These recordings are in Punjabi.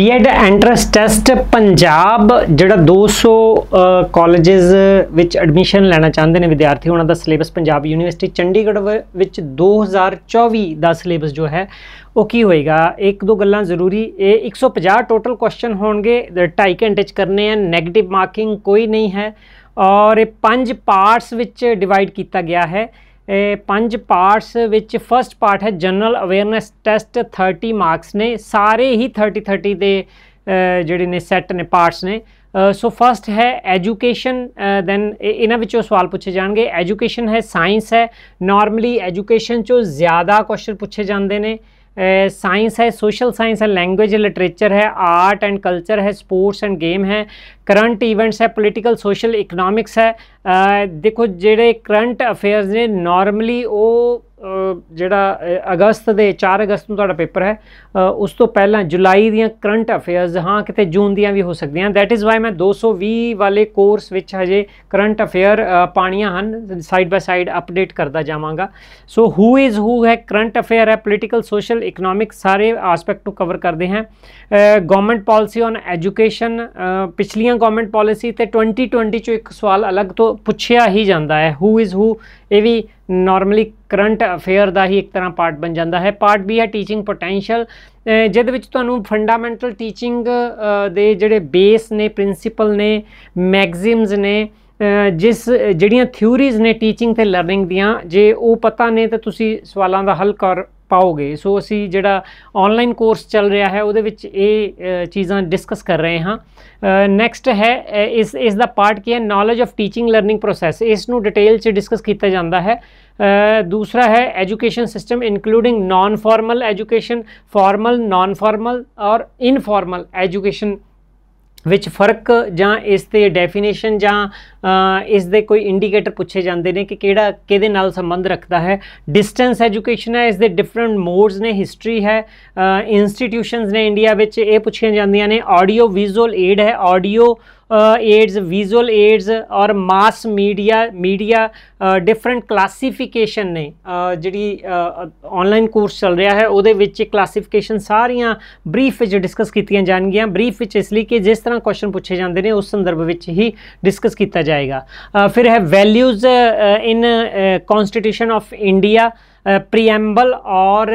ਬੀਐਡ ਐਂਟਰੈਂਸ ਟੈਸਟ ਪੰਜਾਬ ਜਿਹੜਾ 200 ਕਾਲਜਸ ਵਿੱਚ ਐਡਮਿਸ਼ਨ ਲੈਣਾ ਚਾਹੁੰਦੇ ਨੇ ਵਿਦਿਆਰਥੀ ਉਹਨਾਂ ਦਾ ਸਿਲੇਬਸ ਪੰਜਾਬ ਯੂਨੀਵਰਸਿਟੀ ਚੰਡੀਗੜ੍ਹ ਵਿੱਚ 2024 ਦਾ ਸਿਲੇਬਸ ਜੋ ਹੈ ਉਹ ਕੀ ਹੋਏਗਾ ਇੱਕ ਦੋ ਗੱਲਾਂ ਜ਼ਰੂਰੀ ਇਹ 150 ਟੋਟਲ ਕੁਐਸਚਨ ਹੋਣਗੇ 2.5 ਘੰਟੇ ਚ ਕਰਨੇ ਆ 네ਗੇਟਿਵ ਮਾਰਕਿੰਗ ਕੋਈ ਨਹੀਂ ਹੈ ਔਰ ਇਹ ਪੰਜ ਪਾਰਟਸ ਵਿੱਚ ਡਿਵਾਈਡ ਕੀਤਾ ਗਿਆ ਹੈ ਪੰਜ ਪਾਰਟਸ ਵਿੱਚ ਫਰਸਟ ਪਾਰਟ ਹੈ ਜਨਰਲ ਅਵੇਅਰਨੈਸ ਟੈਸਟ 30 ਮਾਰਕਸ ਨੇ ਸਾਰੇ ਹੀ 30 30 ਦੇ ਜਿਹੜੇ ਨੇ ਸੈੱਟ ਨੇ ਪਾਰਟਸ ਨੇ ਸੋ ਫਰਸਟ ਹੈ ਐਜੂਕੇਸ਼ਨ ਦੈਨ ਇਹਨਾਂ ਵਿੱਚੋਂ ਸਵਾਲ ਪੁੱਛੇ ਜਾਣਗੇ ਐਜੂਕੇਸ਼ਨ ਹੈ ਸਾਇੰਸ ਹੈ ਨਾਰਮਲੀ ਐਜੂਕੇਸ਼ਨ ਚੋਂ ਜ਼ਿਆਦਾ ਕੁਐਸਚਨ ਪੁੱਛੇ ਜਾਂਦੇ ਨੇ साइंस है सोशल साइंस है लैंग्वेज लिटरेचर है आर्ट एंड कल्चर है स्पोर्ट्स एंड गेम है करंट इवेंट्स है पोलिटिकल सोशल इकनॉमिक्स है देखो जेह्ड़े करंट अफेयर्स ने नॉर्मली ओह् ਜਿਹੜਾ ਅਗਸਤ ਦੇ 4 ਅਗਸਤ ਨੂੰ ਤੁਹਾਡਾ ਪੇਪਰ ਹੈ ਉਸ ਤੋਂ ਪਹਿਲਾਂ ਜੁਲਾਈ ਦੀਆਂ ਕਰੰਟ ਅਫੇਅਰਸ ਹਾਂ ਕਿਤੇ ਜੂਨ ਦੀਆਂ ਵੀ ਹੋ ਸਕਦੀਆਂ ਥੈਟ ਇਜ਼ ਵਾਈ ਮੈਂ 220 ਵਾਲੇ ਕੋਰਸ ਵਿੱਚ ਹਜੇ ਕਰੰਟ ਅਫੇਅਰ ਪਾਣੀਆਂ ਹਨ ਸਾਈਡ ਬਾਈ ਸਾਈਡ ਅਪਡੇਟ ਕਰਦਾ ਜਾਵਾਂਗਾ ਸੋ ਹੂ ਇਜ਼ ਹੂ ਹੈ ਕਰੰਟ ਅਫੇਅਰ ਹੈ ਪੋਲਿਟੀਕਲ ਸੋਸ਼ਲ ਇਕਨੋਮਿਕ ਸਾਰੇ ਆਸਪੈਕਟ ਨੂੰ ਕਵਰ ਕਰਦੇ ਹਾਂ ਗਵਰਨਮੈਂਟ ਪਾਲਿਸੀ ਔਨ ਐਜੂਕੇਸ਼ਨ ਪਿਛਲੀਆਂ ਗਵਰਨਮੈਂਟ ਪਾਲਿਸੀ ਤੇ 2020 ਚ ਇੱਕ ਸਵਾਲ ਅਲੱਗ ਤੋਂ ਪੁੱਛਿਆ ਹੀ ਜਾਂਦਾ ਹੈ ਹੂ ਇਜ਼ ਹੂ ਇਹ ਵੀ ਨਾਰਮਲੀ ਕਰੰਟ ਅਫੇਅਰ ਦਾ ਹੀ ਇੱਕ ਤਰ੍ਹਾਂ ਪਾਰਟ ਬਣ ਜਾਂਦਾ ਹੈ ਪਾਰਟ ਵੀ ਹੈ ਟੀਚਿੰਗ ਪੋਟੈਂਸ਼ੀਅਲ ਜਿਹਦੇ ਵਿੱਚ ਤੁਹਾਨੂੰ ਫੰਡਾਮੈਂਟਲ ਟੀਚਿੰਗ ਦੇ ਜਿਹੜੇ ਬੇਸ ਨੇ ਪ੍ਰਿੰਸੀਪਲ ਨੇ ਮੈਗਜ਼ਿਮਸ ਨੇ ਜਿਸ ਜਿਹੜੀਆਂ ਥਿਊਰੀਜ਼ ਨੇ ਟੀਚਿੰਗ ਤੇ ਲਰਨਿੰਗ ਦੀਆਂ ਜੇ ਉਹ ਪਤਾ ਨੇ ਤਾਂ ਤੁਸੀਂ ਸਵਾਲਾਂ ਦਾ ਹੱਲ ਕਰ ਪਾਓਗੇ ਸੋ ਅਸੀਂ ਜਿਹੜਾ ਆਨਲਾਈਨ ਕੋਰਸ ਚੱਲ ਰਿਹਾ ਹੈ ਉਹਦੇ ਵਿੱਚ ਇਹ ਚੀਜ਼ਾਂ ਡਿਸਕਸ ਕਰ ਰਹੇ ਹਾਂ ਨੈਕਸਟ ਹੈ ਇਸ ਇਸ ਦਾ ਪਾਰਟ ਕੀ ਹੈ knowledge of teaching learning process ਇਸ ਨੂੰ ਡਿਟੇਲ 'ਚ ਡਿਸਕਸ ਕੀਤਾ ਜਾਂਦਾ ਹੈ ਦੂਸਰਾ ਹੈ education system including non formal education formal non formal ਔਰ ਇਨਫਾਰਮਲ ਐਜੂਕੇਸ਼ਨ ਵਿੱਚ ਫਰਕ ਜਾਂ ਇਸ ਤੇ ਡੈਫੀਨੇਸ਼ਨ ਜਾਂ ਇਸ ਦੇ ਕੋਈ ਇੰਡੀਕੇਟਰ ਪੁੱਛੇ ਜਾਂਦੇ ਨੇ ਕਿ ਕਿਹੜਾ ਕਿਹਦੇ ਨਾਲ ਸੰਬੰਧ ਰੱਖਦਾ ਹੈ ਡਿਸਟੈਂਸ ਐਜੂਕੇਸ਼ਨ ਹੈ ਇਸ ਦੇ ਡਿਫਰੈਂਟ ਮੋਡਸ ਨੇ ਹਿਸਟਰੀ ਹੈ ਇੰਸਟੀਟਿਊਸ਼ਨਸ ਨੇ ਇੰਡੀਆ ਵਿੱਚ ਇਹ ਪੁੱਛੀਆਂ ਜਾਂਦੀਆਂ ਨੇ ਆਡੀਓ ਵਿਜ਼ੂਅਲ ਏਡ ਹੈ ਆਡੀਓ ਏਡਸ ਵਿਜ਼ੂਅਲ ਏਡਸ ਔਰ mass media media different classification ਨੇ ਜਿਹੜੀ ਆਨਲਾਈਨ ਕੋਰਸ ਚੱਲ ਰਿਹਾ ਹੈ ਉਹਦੇ ਵਿੱਚ ਕਲਾਸੀਫਿਕੇਸ਼ਨ ਸਾਰੀਆਂ ਬਰੀਫ ਵਿੱਚ ਡਿਸਕਸ ਕੀਤੀਆਂ ਜਾਣਗੀਆਂ ਬਰੀਫ ਵਿੱਚ ਇਸ ਲਈ ਕਿ ਜਿਸ ਤਰ੍ਹਾਂ ਕੁਐਸਚਨ ਪੁੱਛੇ ਜਾਂਦੇ ਨੇ ਉਸ ਸੰਦਰਭ ਵਿੱਚ ਹੀ ਡਿਸਕਸ ਕੀਤਾ जाएगा फिर है values in constitution of India preamble ਔਰ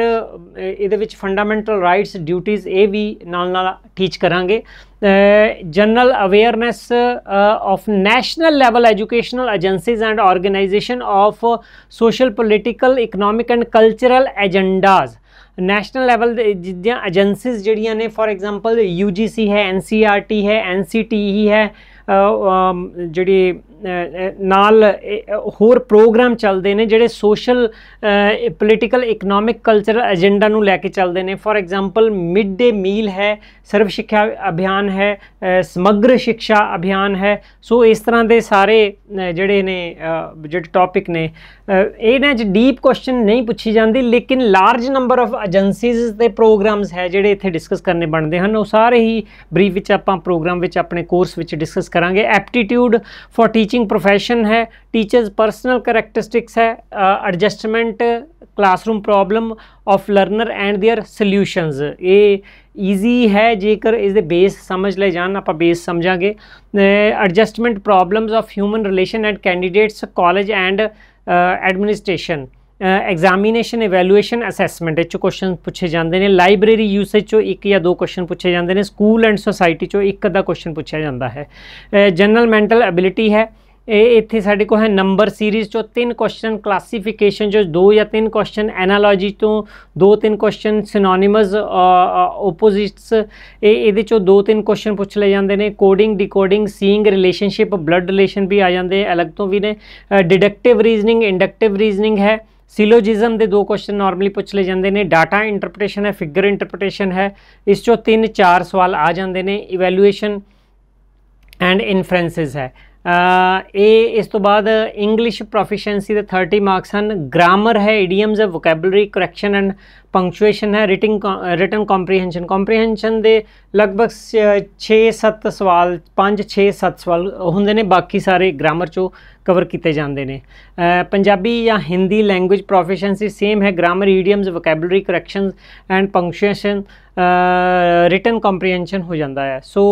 ਇਹਦੇ ਵਿੱਚ ਫੰਡਾਮੈਂਟਲ ਰਾਈਟਸ ਡਿਊਟੀਆਂ ਇਹ ਵੀ ਨਾਲ ਨਾਲ ਟੀਚ ਕਰਾਂਗੇ general awareness of national level educational agencies and organisation of social political economic and cultural agendas national level ਦੇ ਜਿਹੜੀਆਂ ਏਜੰਸੀਜ਼ ਜਿਹੜੀਆਂ ਨੇ ਫੋਰ ਐਗਜ਼ਾਮਪਲ ਯੂਜੀਸੀ ਹੈ ਐਨਸੀਆਰਟੀ e ਹੈ ਐਨਸੀਟੀ e ਹੈ ਜਿਹੜੀ ਨਾਲ ਹੋਰ ਪ੍ਰੋਗਰਾਮ ਚੱਲਦੇ ਨੇ ਜਿਹੜੇ social political economic cultural agenda ਨੂੰ ਲੈ ਕੇ ਚੱਲਦੇ ਨੇ for example mid day meal ਹੈ ਸਰਵ ਸਿੱਖਿਆ ਅਭਿਆਨ ਹੈ ਸਮਗਰ ਸਿੱਖਿਆ ਅਭਿਆਨ ਹੈ ਸੋ ਇਸ ਤਰ੍ਹਾਂ ਦੇ ਸਾਰੇ ਜਿਹੜੇ ਨੇ ਜਿਹੜੇ ਟੌਪਿਕ ਨੇ ਇਹਨਾਂ 'ਚ ਡੀਪ ਕੁਐਸਚਨ ਨਹੀਂ ਪੁੱਛੀ ਜਾਂਦੀ ਲੇਕਿਨ ਲਾਰਜ ਨੰਬਰ ਆਫ ਏਜੰਸੀਜ਼ ਦੇ ਪ੍ਰੋਗਰਾਮਸ ਹੈ ਜਿਹੜੇ ਇੱਥੇ ਡਿਸਕਸ ਕਰਨੇ ਬਣਦੇ ਹਨ ਉਹ ਸਾਰੇ ਹੀ ਬਰੀਫ ਵਿੱਚ ਆਪਾਂ ਪ੍ਰੋਗਰਾਮ ਵਿੱਚ ਆਪਣੇ ਕੋਰਸ ਵਿੱਚ ਡਿਸਕਸ करा एप्टीट्यूड फॉर टीचिंग प्रोफैशन है टीचर्स परसनल करेक्टरिस्टिक्स है adjustment classroom problem of learner and their solutions ये ईजी है जेकर इस बेस समझ ले जान आप बेस समझा adjustment problems of human relation and candidates college and administration uh, examination evaluation assessment ਇਹ ਚ ਕੁਐਸਚਨ ਪੁੱਛੇ ਜਾਂਦੇ ਨੇ ਲਾਇਬ੍ਰੇਰੀ ਯੂਸੇਜ ਚੋਂ ਇੱਕ ਜਾਂ ਦੋ ਕੁਐਸਚਨ ਪੁੱਛੇ ਜਾਂਦੇ ਨੇ ਸਕੂਲ ਐਂਡ ਸੋਸਾਇਟੀ ਚੋਂ ਇੱਕ ਅੱਧਾ ਕੁਐਸਚਨ ਪੁੱਛਿਆ ਜਾਂਦਾ ਹੈ ਜਨਰਲ ਮੈਂਟਲ ਐਬਿਲਿਟੀ ਹੈ ਇਹ ਇੱਥੇ ਸਾਡੇ ਕੋਲ ਹੈ ਨੰਬਰ ਸੀਰੀਜ਼ ਚੋਂ ਤਿੰਨ ਕੁਐਸਚਨ ਕਲਾਸੀਫਿਕੇਸ਼ਨ ਚੋਂ ਦੋ ਜਾਂ ਤਿੰਨ ਕੁਐਸਚਨ ਐਨਾਲੋਜੀ ਤੋਂ ਦੋ ਤਿੰਨ ਕੁਐਸਚਨ ਸਿਨੋਨਿਮਸ ਆਪੋਜ਼ਿਟਸ ਇਹ ਇਹਦੇ ਚੋਂ ਦੋ ਤਿੰਨ ਕੁਐਸਚਨ ਪੁੱਛ ਲਏ ਜਾਂਦੇ ਨੇ coding decoding seeing relationship blood relation ਵੀ ਆ ਜਾਂਦੇ ਅਲੱਗ ਤੋਂ ਵੀ ਨੇ ਡਿਡਕਟਿਵ ਰੀਜ਼ਨਿੰਗ ਇੰਡਕਟਿਵ ਰੀਜ਼ਨਿੰਗ ਹੈ ਸਿਲੋਜਿਜ਼ਮ ਦੇ ਦੋ ਕੁਐਸਚਨ ਨਾਰਮਲੀ ਪੁੱਛ ਲਏ ਜਾਂਦੇ ਨੇ ਡਾਟਾ ਇੰਟਰਪ੍ਰੀਟੇਸ਼ਨ ਹੈ ਫਿਗਰ ਇੰਟਰਪ੍ਰੀਟੇਸ਼ਨ ਹੈ ਇਸ ਚੋਂ 3-4 ਸਵਾਲ ਆ ਜਾਂਦੇ ਨੇ ਇਵੈਲੂਏਸ਼ਨ ਐਂਡ ਇਨਫਰੈਂਸਸ ਹੈ ਇਹ ਇਸ ਤੋਂ ਬਾਅਦ ਇੰਗਲਿਸ਼ ਪ੍ਰੋਫੀਸ਼ੀਐਂਸੀ ਦੇ 30 ਮਾਰਕਸ ਹਨ ਗ੍ਰਾਮਰ ਹੈ ਈਡੀਅਮਸ ਹੈ ਵੋਕੈਬਲਰੀ ਕਰੈਕਸ਼ਨ ਐਂਡ ਪੰਕਚੁਏਸ਼ਨ ਹੈ ਰਿਟਿੰਗ ਰਿਟਨ ਕੰਪਰੀਹੈਂਸ਼ਨ ਕੰਪਰੀਹੈਂਸ਼ਨ ਦੇ ਲਗਭਗ 6-7 ਸਵਾਲ 5-6 7 ਸਵਾਲ ਹੁੰਦੇ ਨੇ ਬਾਕੀ ਸਾਰੇ ਗ੍ਰਾਮਰ ਚੋਂ ਕਵਰ ਕੀਤੇ ਜਾਂਦੇ ਨੇ ਪੰਜਾਬੀ ਜਾਂ ਹਿੰਦੀ ਲੈਂਗੁਏਜ ਪ੍ਰੋਫੀਸ਼ੀਐਂਸੀ ਸੇਮ ਹੈ grammar idioms vocabulary corrections and punctuation written comprehension ਹੋ ਜਾਂਦਾ ਹੈ ਸੋ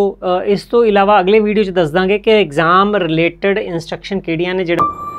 ਇਸ ਤੋਂ ਇਲਾਵਾ ਅਗਲੇ ਵੀਡੀਓ 'ਚ ਦੱਸ ਦਾਂਗੇ ਕਿ ਐਗਜ਼ਾਮ ਰਿਲੇਟਡ ਇਨਸਟਰਕਸ਼ਨ ਕਿਹੜੀਆਂ ਨੇ ਜਿਹੜੇ